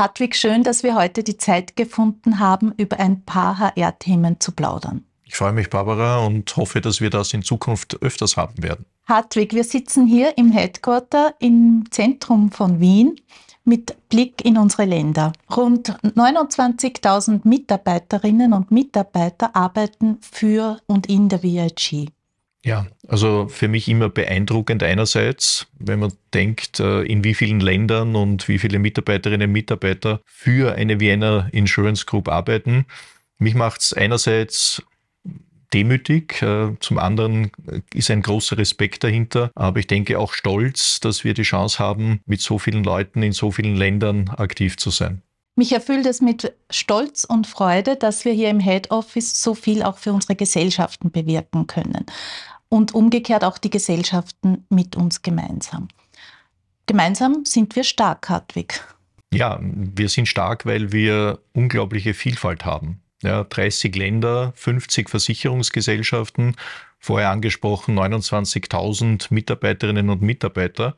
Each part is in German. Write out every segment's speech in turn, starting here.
Hartwig, schön, dass wir heute die Zeit gefunden haben, über ein paar HR-Themen zu plaudern. Ich freue mich, Barbara, und hoffe, dass wir das in Zukunft öfters haben werden. Hartwig, wir sitzen hier im Headquarter im Zentrum von Wien mit Blick in unsere Länder. Rund 29.000 Mitarbeiterinnen und Mitarbeiter arbeiten für und in der VIG. Ja, also für mich immer beeindruckend einerseits, wenn man denkt, äh, in wie vielen Ländern und wie viele Mitarbeiterinnen und Mitarbeiter für eine Vienna Insurance Group arbeiten. Mich macht es einerseits demütig, äh, zum anderen ist ein großer Respekt dahinter, aber ich denke auch stolz, dass wir die Chance haben, mit so vielen Leuten in so vielen Ländern aktiv zu sein. Mich erfüllt es mit Stolz und Freude, dass wir hier im Head Office so viel auch für unsere Gesellschaften bewirken können und umgekehrt auch die Gesellschaften mit uns gemeinsam. Gemeinsam sind wir stark, Hartwig. Ja, wir sind stark, weil wir unglaubliche Vielfalt haben. Ja, 30 Länder, 50 Versicherungsgesellschaften, vorher angesprochen 29.000 Mitarbeiterinnen und Mitarbeiter.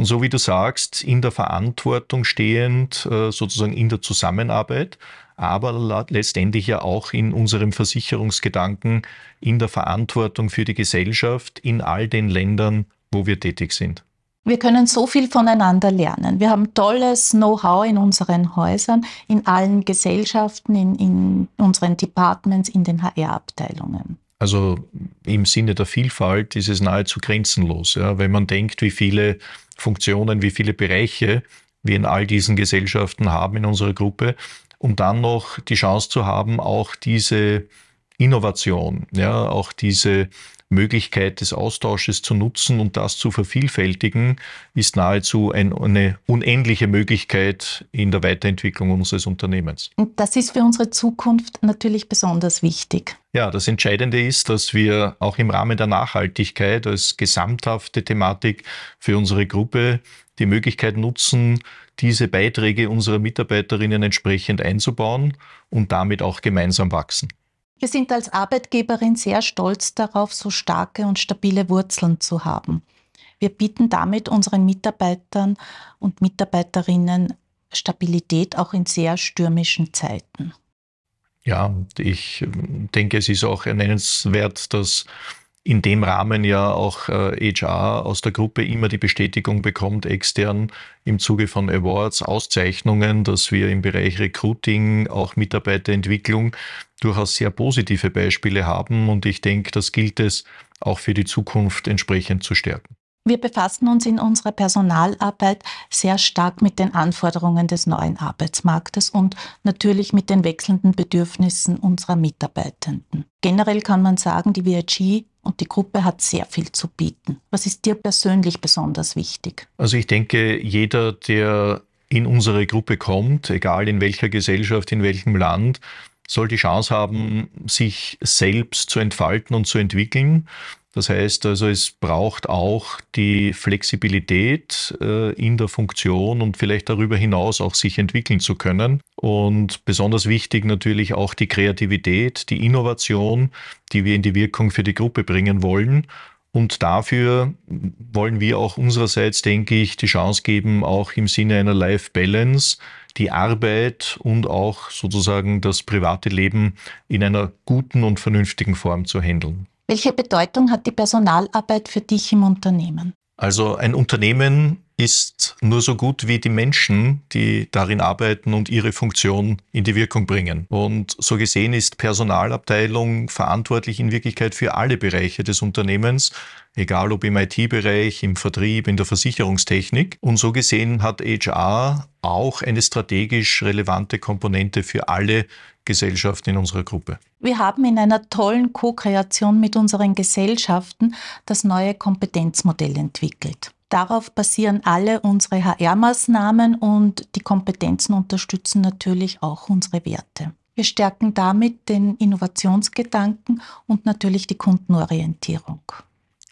Und so wie du sagst, in der Verantwortung stehend, äh, sozusagen in der Zusammenarbeit, aber letztendlich ja auch in unserem Versicherungsgedanken, in der Verantwortung für die Gesellschaft, in all den Ländern, wo wir tätig sind. Wir können so viel voneinander lernen. Wir haben tolles Know-how in unseren Häusern, in allen Gesellschaften, in, in unseren Departments, in den HR-Abteilungen. Also im Sinne der Vielfalt ist es nahezu grenzenlos. Ja? Wenn man denkt, wie viele Funktionen, wie viele Bereiche wir in all diesen Gesellschaften haben in unserer Gruppe, um dann noch die Chance zu haben, auch diese Innovation, ja, auch diese Möglichkeit des Austausches zu nutzen und das zu vervielfältigen, ist nahezu ein, eine unendliche Möglichkeit in der Weiterentwicklung unseres Unternehmens. Und das ist für unsere Zukunft natürlich besonders wichtig. Ja, das Entscheidende ist, dass wir auch im Rahmen der Nachhaltigkeit als gesamthafte Thematik für unsere Gruppe die Möglichkeit nutzen, diese Beiträge unserer Mitarbeiterinnen entsprechend einzubauen und damit auch gemeinsam wachsen. Wir sind als Arbeitgeberin sehr stolz darauf, so starke und stabile Wurzeln zu haben. Wir bieten damit unseren Mitarbeitern und Mitarbeiterinnen Stabilität auch in sehr stürmischen Zeiten. Ja, ich ähm, denke, es ist auch ernennenswert, dass in dem Rahmen ja auch äh, HR aus der Gruppe immer die Bestätigung bekommt, extern im Zuge von Awards, Auszeichnungen, dass wir im Bereich Recruiting, auch Mitarbeiterentwicklung durchaus sehr positive Beispiele haben. Und ich denke, das gilt es auch für die Zukunft entsprechend zu stärken. Wir befassen uns in unserer Personalarbeit sehr stark mit den Anforderungen des neuen Arbeitsmarktes und natürlich mit den wechselnden Bedürfnissen unserer Mitarbeitenden. Generell kann man sagen, die VIG und die Gruppe hat sehr viel zu bieten. Was ist dir persönlich besonders wichtig? Also ich denke, jeder, der in unsere Gruppe kommt, egal in welcher Gesellschaft, in welchem Land, soll die Chance haben, sich selbst zu entfalten und zu entwickeln. Das heißt also, es braucht auch die Flexibilität äh, in der Funktion und vielleicht darüber hinaus auch sich entwickeln zu können. Und besonders wichtig natürlich auch die Kreativität, die Innovation, die wir in die Wirkung für die Gruppe bringen wollen. Und dafür wollen wir auch unsererseits, denke ich, die Chance geben, auch im Sinne einer Life Balance die Arbeit und auch sozusagen das private Leben in einer guten und vernünftigen Form zu handeln. Welche Bedeutung hat die Personalarbeit für dich im Unternehmen? Also ein Unternehmen ist nur so gut wie die Menschen, die darin arbeiten und ihre Funktion in die Wirkung bringen. Und so gesehen ist Personalabteilung verantwortlich in Wirklichkeit für alle Bereiche des Unternehmens, egal ob im IT-Bereich, im Vertrieb, in der Versicherungstechnik. Und so gesehen hat HR auch eine strategisch relevante Komponente für alle Gesellschaften in unserer Gruppe. Wir haben in einer tollen co kreation mit unseren Gesellschaften das neue Kompetenzmodell entwickelt. Darauf basieren alle unsere HR-Maßnahmen und die Kompetenzen unterstützen natürlich auch unsere Werte. Wir stärken damit den Innovationsgedanken und natürlich die Kundenorientierung.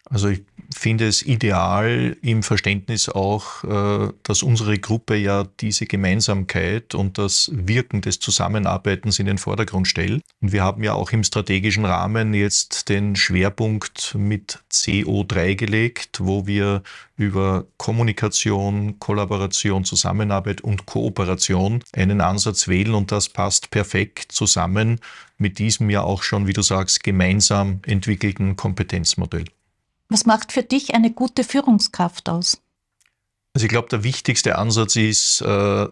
Also ich finde es ideal im Verständnis auch, äh, dass unsere Gruppe ja diese Gemeinsamkeit und das Wirken des Zusammenarbeitens in den Vordergrund stellt. Und wir haben ja auch im strategischen Rahmen jetzt den Schwerpunkt mit CO3 gelegt, wo wir über Kommunikation, Kollaboration, Zusammenarbeit und Kooperation einen Ansatz wählen und das passt perfekt zusammen mit diesem ja auch schon, wie du sagst, gemeinsam entwickelten Kompetenzmodell. Was macht für dich eine gute Führungskraft aus? Also ich glaube, der wichtigste Ansatz ist, äh,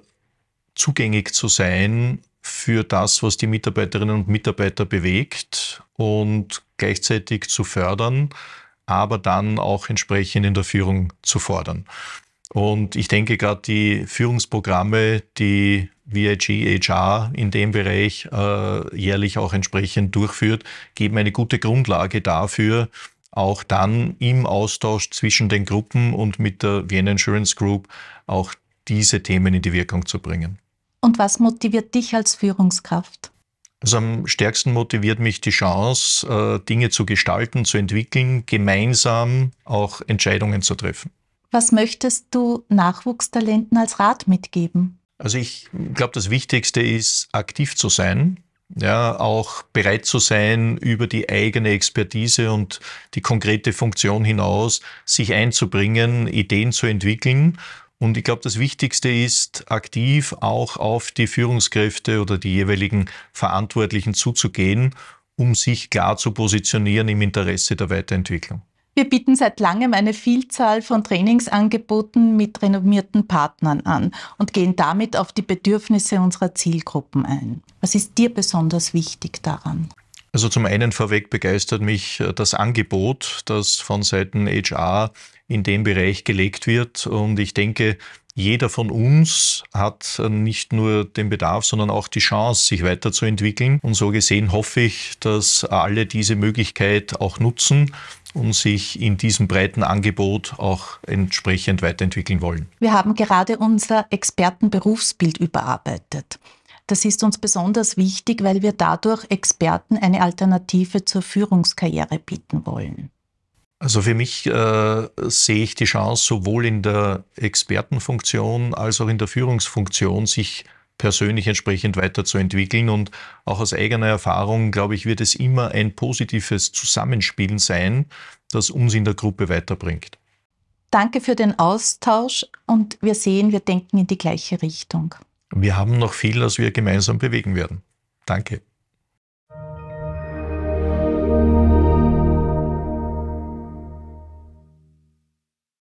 zugänglich zu sein für das, was die Mitarbeiterinnen und Mitarbeiter bewegt und gleichzeitig zu fördern, aber dann auch entsprechend in der Führung zu fordern. Und ich denke gerade die Führungsprogramme, die VIG HR in dem Bereich äh, jährlich auch entsprechend durchführt, geben eine gute Grundlage dafür, auch dann im Austausch zwischen den Gruppen und mit der Vienna Insurance Group auch diese Themen in die Wirkung zu bringen. Und was motiviert dich als Führungskraft? Also am stärksten motiviert mich die Chance, äh, Dinge zu gestalten, zu entwickeln, gemeinsam auch Entscheidungen zu treffen. Was möchtest du Nachwuchstalenten als Rat mitgeben? Also ich glaube, das Wichtigste ist, aktiv zu sein, ja, auch bereit zu sein, über die eigene Expertise und die konkrete Funktion hinaus sich einzubringen, Ideen zu entwickeln. Und ich glaube, das Wichtigste ist, aktiv auch auf die Führungskräfte oder die jeweiligen Verantwortlichen zuzugehen, um sich klar zu positionieren im Interesse der Weiterentwicklung. Wir bieten seit langem eine Vielzahl von Trainingsangeboten mit renommierten Partnern an und gehen damit auf die Bedürfnisse unserer Zielgruppen ein. Was ist dir besonders wichtig daran? Also zum einen vorweg begeistert mich äh, das Angebot, das von Seiten HR in den Bereich gelegt wird. Und ich denke, jeder von uns hat äh, nicht nur den Bedarf, sondern auch die Chance, sich weiterzuentwickeln. Und so gesehen hoffe ich, dass alle diese Möglichkeit auch nutzen und sich in diesem breiten Angebot auch entsprechend weiterentwickeln wollen. Wir haben gerade unser Expertenberufsbild überarbeitet. Das ist uns besonders wichtig, weil wir dadurch Experten eine Alternative zur Führungskarriere bieten wollen. Also für mich äh, sehe ich die Chance, sowohl in der Expertenfunktion als auch in der Führungsfunktion sich persönlich entsprechend weiterzuentwickeln. Und auch aus eigener Erfahrung, glaube ich, wird es immer ein positives Zusammenspielen sein, das uns in der Gruppe weiterbringt. Danke für den Austausch und wir sehen, wir denken in die gleiche Richtung. Wir haben noch viel, das wir gemeinsam bewegen werden. Danke.